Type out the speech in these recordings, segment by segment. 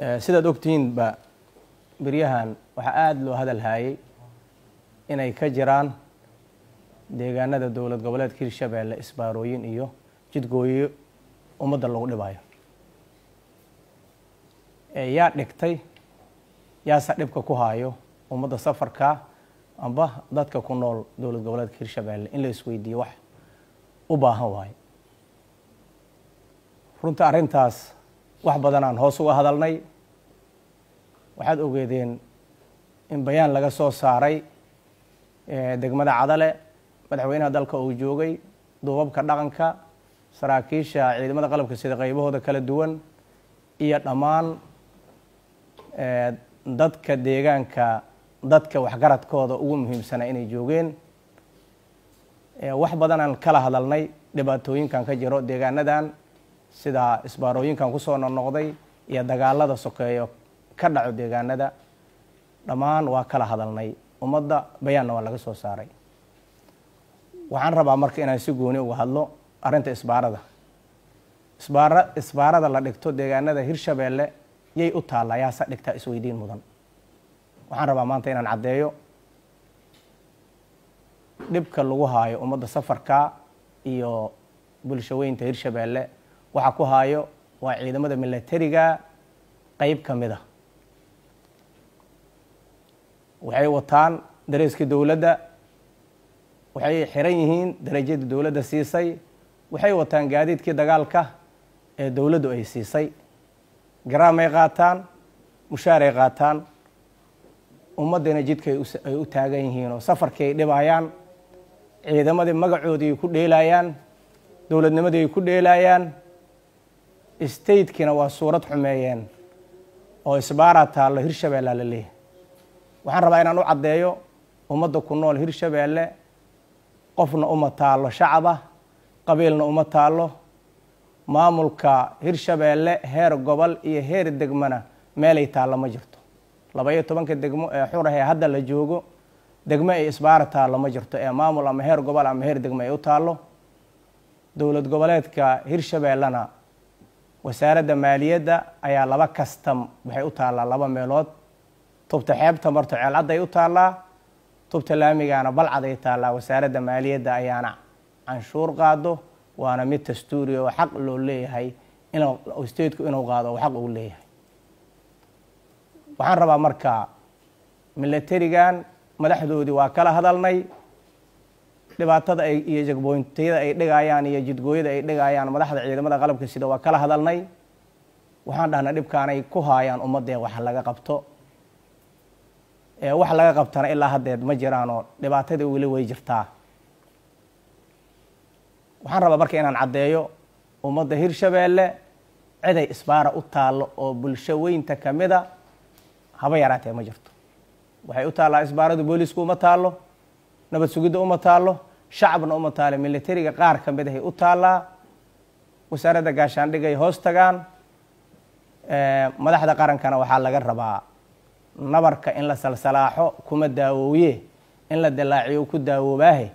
Eh, sidaad ogtihiinba beryahan waxaa aada loo hadal haayey inay ka jiraan deegaanada dowlad goboleedka hirshabeelle isbaarooyin iyo jidgooyo ummadda lagu dhibaayo eh, yaa dhigtay yaase dhibka ku haayo ummadda safarka amba dadka ku nool dowlad goboleedka hirshabeelle in la isweydiiyo wax u baahan waayo runta arrintaas wax badanaan hoos uga hadalnay waxaad ogeedeen in bayaan laga soo saaray degmada cadale madaxweynaha dalka uu joogay duubabka dhaqanka saraakiisha ciidamada qalabka sida qaybahooda kala duwan iyo dhammaan dadka deegaanka dadka waxgaradkooda ugu muhiimsana inay joogeen wax badanaan kala hadalnay dhibaatooyinkan ka jiro deegaanadan sida isbaarooyinkan kusoo noqnoqday iyo dagaalada sokeeyo ka dhaco deegaanada dhammaan waa kala hadalnay ummadda bayaanna waa laga soo saaray waxaan rabaa marka inaan si gooni uga hadlo arrinta isbaarada isbaara isbaarada la dhigto deegaanada hirshabeelle yay u taalla yaase dhigtaa isweydiin mudan waxaan rabaa maanta inaan caddeeyo dhibka lagu haayo ummadda safarka iyo bulshaweynta hirshabeelle waxa ku haayo waa ciidamada milatariga qeyb ka mid a ah. waxay wataan dareeskii dowladda waxay xiran yihiin darajadii dowladda siisay waxay wataan gaadiidkii dagaalka ee dowladdu ay siisay garaamay qaataan mushaaray qaataan ummaddiina jidka ay u taagan yihiin oo safarkii ay dhibayaan ciidamadii magacoodii ay ku dheelaayaan dowladnimadii ay ku dheelayaan statkiina waa suurad xumeeyeen oo isbaara taallo hirshabeellea la leeyahay waxaan rabaa inaan u caddeeyo ummadda ku nool hirshabeelle qofna uma taallo shacaba qabiilna uma taallo maamulka hirshabeelle heer gobol iyo heer degmana meelay taallo ma jirto laba-iyo tobanka degmo ee xurah ee hadda la joogo degmo ay isbaara taallo ma jirto ee maamul ama heer gobol ama heer degmo ay u taallo dowlad goboleedka hirshabeellena wasaaradda maaliyadda ayaa laba kastam waxay u taallaa laba meelood tubta xeebta marto ceelcadday u taallaa tubta laamigaana balcaday taallaa wasaaradda maaliyadda ayaana canshuur qaado waana mid dastuuri oo xaq loo leeyahay stateku inuu qaado xaq uu leeyahay waxaan rabaa marka milatarigan madaxdoodii waa kala hadalnay dhibaatada iyo jagboyntiyada ay dhigayaan iyo jidgooyada ay dhigayaan madaxda ciidamada qalabka sida waa kala hadalnay waxaan dhahnay dhibkaanay ku haayaan ummadee wax laga qabto wax laga qabtana ilaa haddeed ma jiraanoo dhibaatadii weli way jirtaa waxaan rabaa marka inaan caddeeyo ummadda hirshabeelle ciday isbaara u taallo oo bulsho weynta ka mida haba yaraatee ma jirto waxay u taallaa isbaaradu booliisku uma taallo nabad sugidda uma taalo shacabna uma taale milatariga qaar ka mid ahay u taalaa wasaaradda gaashaandhigay hoos tagaan madaxda qarankana waxaa laga rabaa nabarka in la salsalaaxo kuma daawooye in la dilaaciyo ku daawoobaahe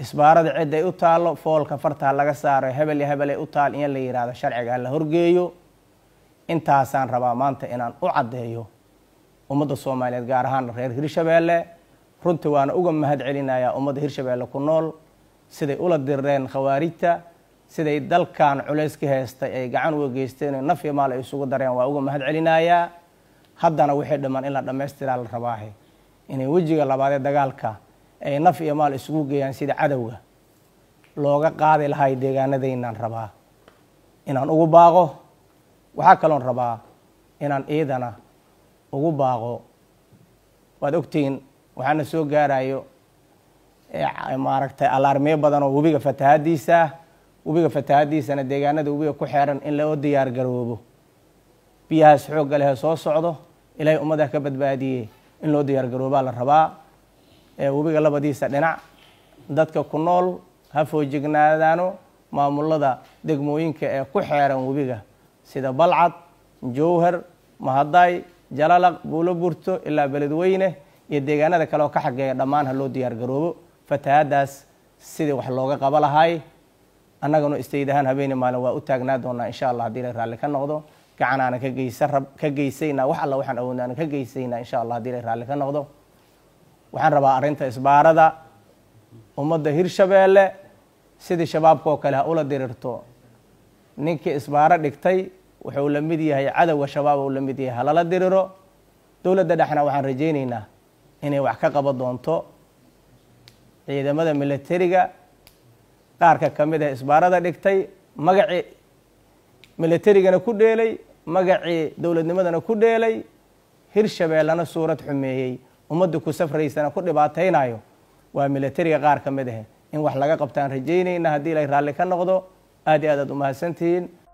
isbaarada cid u taalo foolka fartaa laga saaro hebel iyo hebelay u taal in la yihahdo sharciga la horgeeyo intaasaan rabaa maanta inaan u caddeeyo ummadda soomaaliyeed gaar ahaan reer hirshabeelle runtii waana uga mahad celinayaa ummadda hirshabeelle ku nool siday ula direen khawaarijta siday dalkan culays ka haystay ay gacan uga geysteen naf iyo maal ay isugu dareen waa uga mahad celinayaa haddana waxay dhiman in la dhammaystiraa la rabaahe inay wejiga labaadee dagaalka ay naf iyo maal isugu geeyaan sida cadowga looga qaadi lahay deegaanadaynaan rabaa inaan ugu baaqo waxaa kaloon rabaa inaan iidana ugu baaqo waad ogtihiin waxaana soo gaarayo maaragtay alaarmiyo badan oo webiga fatahadiisa ah webiga fatahadiisana deegaanada webiga ku xeeran in loo diyaar garoobo biyahaas xoogga lehee soo socdo ilaahay ummadda ah ka badbaadiyey in loo diyaar garoobaa la rabaa webiga labadiisa dhinac dadka ku nool ha foojignaadaano maamulada degmooyinka ee ku xeeran webiga sida balcad jowhar mahadaay jalalaq buulo burto ilaa beledweyne iyo deegaanada kale oo ka xageeya dhammaan ha loo diyaargaroobo fatahaadaas sidii wax looga qaba lahay annagana istayd ahaan habeeni maalin waa u taagnaa doonaa insha allah haddii la raalli ka noqdo gacan aanan ka geysa ka geysaynaa wax alla waxaan awoodna ka geysaynaa insha allah haddii la raalli ka noqdo waxaan rabaa arrinta isbaarada ummadda hirshabeelle sidii shabaabka oo kale ha ula dirirto ninkii isbaaro dhigtay wuxuu la mid yahay cadowga shabaab uu la mid yahay halala diriro dowladda dhexna waxaan rajaynaynaa inay wax ka qaban doonto ciidamada milatariga qaarka ka mid ah isbaarada dhigtay magacii milatarigana ku dheelay magacii dowladnimadana ku dheelay hirshabeellana suurad xumeeyey ummadda ku safraysana ku dhibaataynayo waa milatariga qaar ka mid ah in wax laga qabtaan rajaynayna haddii la raalli ka noqdo aad iyo aad aad mahadsantihiin